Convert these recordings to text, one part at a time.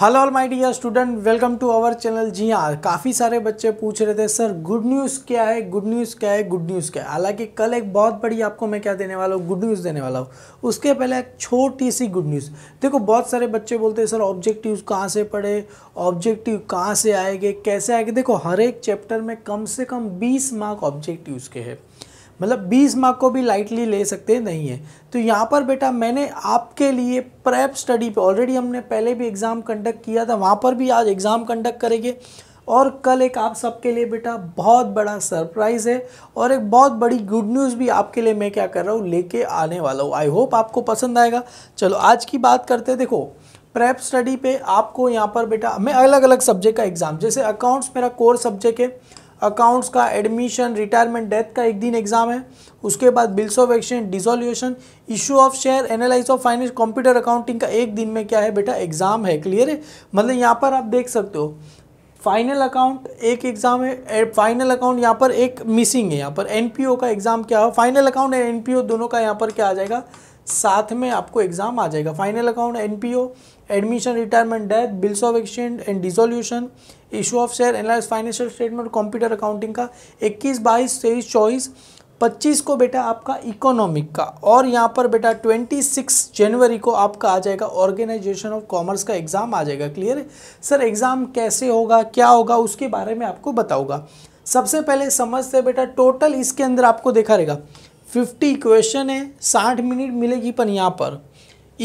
hello all my dear student welcome to our channel जी हाँ काफ़ी सारे बच्चे पूछ रहे थे सर गुड न्यूज़ क्या है गुड न्यूज़ क्या है गुड न्यूज़ क्या है हालांकि कल एक बहुत बड़ी आपको मैं क्या देने वाला हूँ गुड न्यूज़ देने वाला हूँ उसके पहले एक छोटी सी गुड न्यूज़ देखो बहुत सारे बच्चे बोलते हैं सर ऑब्जेक्टिव कहाँ से पढ़े ऑब्जेक्टिव कहाँ से आएंगे कैसे आएंगे देखो हर एक चैप्टर में कम से कम बीस मार्क ऑब्जेक्टिव के हैं मतलब 20 मार्क को भी लाइटली ले सकते नहीं है तो यहाँ पर बेटा मैंने आपके लिए प्रेप स्टडी पे ऑलरेडी हमने पहले भी एग्ज़ाम कंडक्ट किया था वहाँ पर भी आज एग्ज़ाम कंडक्ट करेंगे और कल एक आप सबके लिए बेटा बहुत बड़ा सरप्राइज़ है और एक बहुत बड़ी गुड न्यूज़ भी आपके लिए मैं क्या कर रहा हूँ लेके आने वाला हूँ आई होप आपको पसंद आएगा चलो आज की बात करते हैं देखो प्रेप स्टडी पे आपको यहाँ पर बेटा मैं अलग अलग सब्जेक्ट का एग्ज़ाम जैसे अकाउंट्स मेरा कोर सब्जेक्ट है अकाउंट्स का एडमिशन रिटायरमेंट डेथ का एक दिन एग्जाम है उसके बाद bills of exchange dissolution issue of share analyse of finance computer accounting का एक दिन में क्या है बेटा एग्जाम है क्लियर है मतलब यहाँ पर आप देख सकते हो फाइनल अकाउंट एक एग्ज़ाम है फाइनल अकाउंट यहाँ पर एक मिसिंग है यहाँ पर एनपीओ का एग्ज़ाम क्या हो फाइनल अकाउंट एंड एनपीओ दोनों का यहाँ पर क्या आ जाएगा साथ में आपको एग्ज़ाम आ जाएगा final account NPO admission retirement death bills of exchange and dissolution issue of share analyse financial statement computer accounting का 21 बाईस तेईस चौबीस 25 को बेटा आपका इकोनॉमिक का और यहाँ पर बेटा 26 जनवरी को आपका आ जाएगा ऑर्गेनाइजेशन ऑफ कॉमर्स का एग्ज़ाम आ जाएगा क्लियर सर एग्ज़ाम कैसे होगा क्या होगा उसके बारे में आपको बताऊँगा सबसे पहले समझते बेटा टोटल इसके अंदर आपको देखा रहेगा 50 क्वेश्चन है 60 मिनट मिलेगी पर यहाँ पर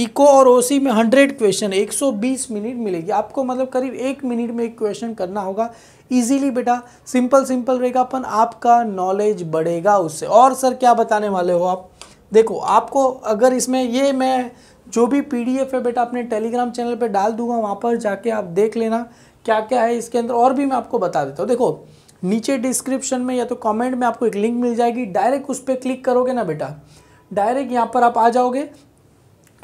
इको और ओसी में 100 क्वेश्चन 120 मिनट मिलेगी आपको मतलब करीब एक मिनट में एक क्वेश्चन करना होगा इजीली बेटा सिंपल सिंपल रहेगा अपन आपका नॉलेज बढ़ेगा उससे और सर क्या बताने वाले हो आप देखो आपको अगर इसमें ये मैं जो भी पीडीएफ है बेटा अपने टेलीग्राम चैनल पर डाल दूंगा वहाँ पर जाके आप देख लेना क्या क्या है इसके अंदर और भी मैं आपको बता देता हूँ देखो नीचे डिस्क्रिप्शन में या तो कमेंट में आपको एक लिंक मिल जाएगी डायरेक्ट उस पर क्लिक करोगे ना बेटा डायरेक्ट यहाँ पर आप आ जाओगे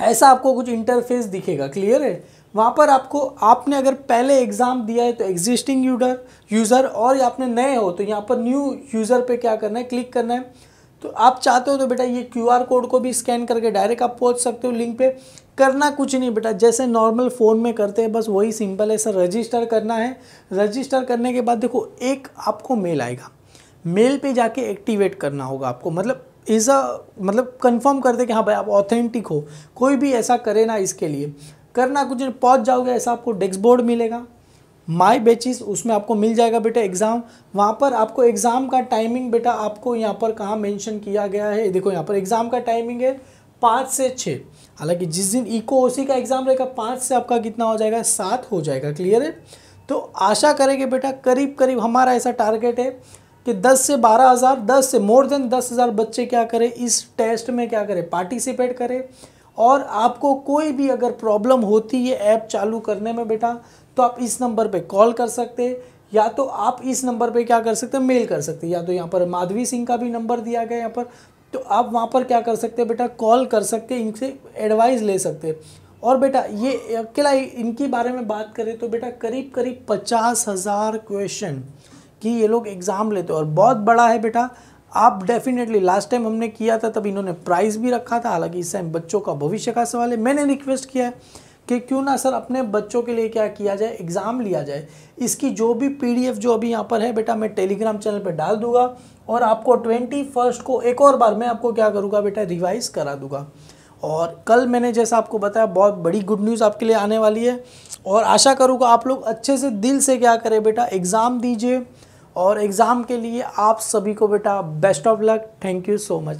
ऐसा आपको कुछ इंटरफेस दिखेगा क्लियर है वहाँ पर आपको आपने अगर पहले एग्ज़ाम दिया है तो एग्जिस्टिंग यूडर यूज़र और आपने नए हो तो यहाँ पर न्यू यूज़र पे क्या करना है क्लिक करना है तो आप चाहते हो तो बेटा ये क्यू आर कोड को भी स्कैन करके डायरेक्ट आप पहुँच सकते हो लिंक पे करना कुछ नहीं बेटा जैसे नॉर्मल फ़ोन में करते हैं बस वही सिंपल है सर रजिस्टर करना है रजिस्टर करने के बाद देखो एक आपको मेल आएगा मेल पे जाके एक्टिवेट करना होगा आपको मतलब इज़ अ मतलब कंफर्म कर दे कि हाँ भाई आप ऑथेंटिक हो कोई भी ऐसा करे ना इसके लिए करना कुछ पहुंच जाओगे ऐसा आपको डेस्क बोर्ड मिलेगा माई बेचिस उसमें आपको मिल जाएगा बेटा एग्ज़ाम वहाँ पर आपको एग्ज़ाम का टाइमिंग बेटा आपको यहाँ पर कहाँ मेंशन किया गया है देखो यहाँ पर एग्ज़ाम का टाइमिंग है पाँच से छः हालांकि जिस दिन इको ओसी का एग्ज़ाम रहेगा पाँच से आपका कितना हो जाएगा सात हो जाएगा क्लियर है तो आशा करेंगे बेटा करीब करीब हमारा ऐसा टारगेट है कि 10 से 12000 10 से मोर देन 10000 बच्चे क्या करें इस टेस्ट में क्या करें पार्टिसिपेट करें और आपको कोई भी अगर प्रॉब्लम होती है ऐप चालू करने में बेटा तो आप इस नंबर पे कॉल कर सकते या तो आप इस नंबर पे क्या कर सकते मेल कर सकते या तो यहाँ पर माधवी सिंह का भी नंबर दिया गया यहाँ पर तो आप वहाँ पर क्या कर सकते हैं बेटा कॉल कर सकते हैं इनसे एडवाइस ले सकते हैं और बेटा ये अकेला इनके बारे में बात करें तो बेटा करीब करीब पचास हज़ार क्वेश्चन कि ये लोग एग्ज़ाम लेते हो और बहुत बड़ा है बेटा आप डेफिनेटली लास्ट टाइम हमने किया था तब इन्होंने प्राइज़ भी रखा था हालांकि इस टाइम बच्चों का भविष्य का सवाल है मैंने रिक्वेस्ट किया है कि क्यों ना सर अपने बच्चों के लिए क्या किया जाए एग्ज़ाम लिया जाए इसकी जो भी पीडीएफ जो अभी यहाँ पर है बेटा मैं टेलीग्राम चैनल पर डाल दूंगा और आपको ट्वेंटी फर्स्ट को एक और बार मैं आपको क्या करूँगा बेटा रिवाइज करा दूंगा और कल मैंने जैसा आपको बताया बहुत बड़ी गुड न्यूज़ आपके लिए आने वाली है और आशा करूँगा आप लोग अच्छे से दिल से क्या करें बेटा एग्ज़ाम दीजिए और एग्ज़ाम के लिए आप सभी को बेटा best of luck thank you so much